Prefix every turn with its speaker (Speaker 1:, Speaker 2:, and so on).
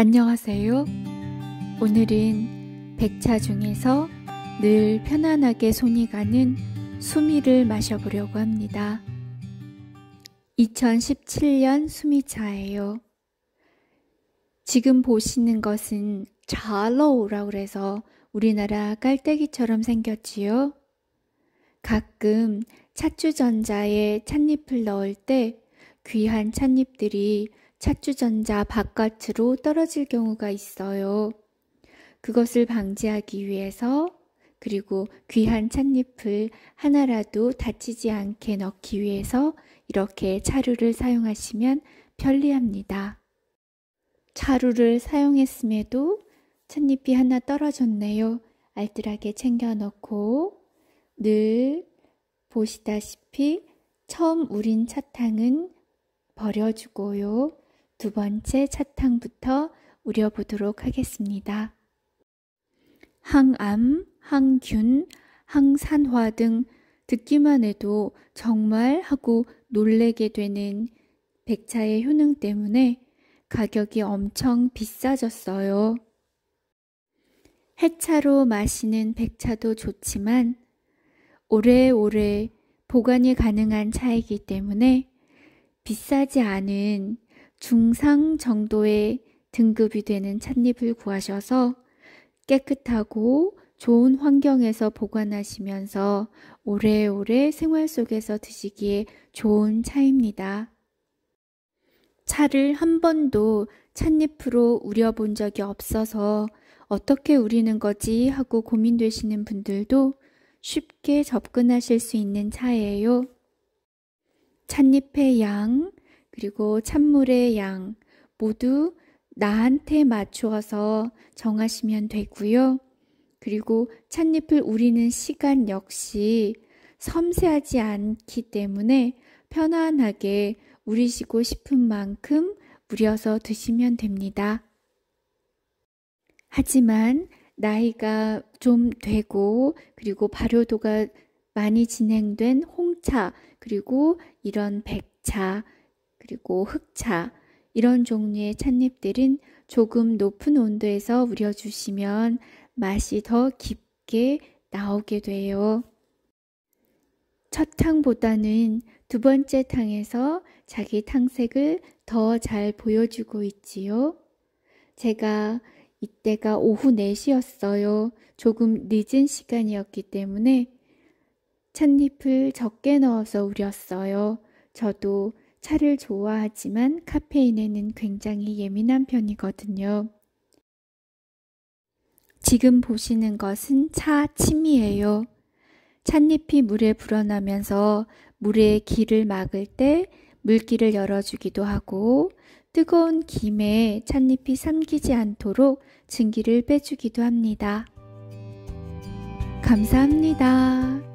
Speaker 1: 안녕하세요. 오늘은 백차 중에서 늘 편안하게 손이 가는 수미를 마셔보려고 합니다. 2017년 수미차예요. 지금 보시는 것은 자로우라 그래서 우리나라 깔때기처럼 생겼지요. 가끔 찻주전자에 찻잎을 넣을 때 귀한 찻잎들이 차주전자 바깥으로 떨어질 경우가 있어요. 그것을 방지하기 위해서 그리고 귀한 찻잎을 하나라도 다치지 않게 넣기 위해서 이렇게 차루를 사용하시면 편리합니다. 차루를 사용했음에도 찻잎이 하나 떨어졌네요. 알뜰하게 챙겨 넣고 늘 보시다시피 처음 우린 차탕은 버려주고요. 두 번째 차탕부터 우려보도록 하겠습니다. 항암, 항균, 항산화 등 듣기만 해도 정말 하고 놀래게 되는 백차의 효능 때문에 가격이 엄청 비싸졌어요. 해차로 마시는 백차도 좋지만 오래오래 보관이 가능한 차이기 때문에 비싸지 않은 중상 정도의 등급이 되는 찻잎을 구하셔서 깨끗하고 좋은 환경에서 보관하시면서 오래오래 생활 속에서 드시기에 좋은 차입니다. 차를 한 번도 찻잎으로 우려본 적이 없어서 어떻게 우리는 거지 하고 고민되시는 분들도 쉽게 접근하실 수 있는 차예요. 찻잎의 양, 그리고 찬물의 양 모두 나한테 맞추어서 정하시면 되고요. 그리고 찻잎을 우리는 시간 역시 섬세하지 않기 때문에 편안하게 우리시고 싶은 만큼 우려서 드시면 됩니다. 하지만 나이가 좀 되고 그리고 발효도가 많이 진행된 홍차 그리고 이런 백차 그리고 흑차 이런 종류의 찻잎들은 조금 높은 온도에서 우려주시면 맛이 더 깊게 나오게 돼요. 첫 탕보다는 두 번째 탕에서 자기 탕색을 더 잘 보여주고 있지요. 제가 이때가 오후 4시였어요. 조금 늦은 시간이었기 때문에 찻잎을 적게 넣어서 우렸어요. 저도 차를 좋아하지만 카페인에는 굉장히 예민한 편이거든요. 지금 보시는 것은 차 침이에요. 찻잎이 물에 불어나면서 물에 길을 막을 때 물기를 열어주기도 하고 뜨거운 김에 찻잎이 삼기지 않도록 증기를 빼주기도 합니다. 감사합니다.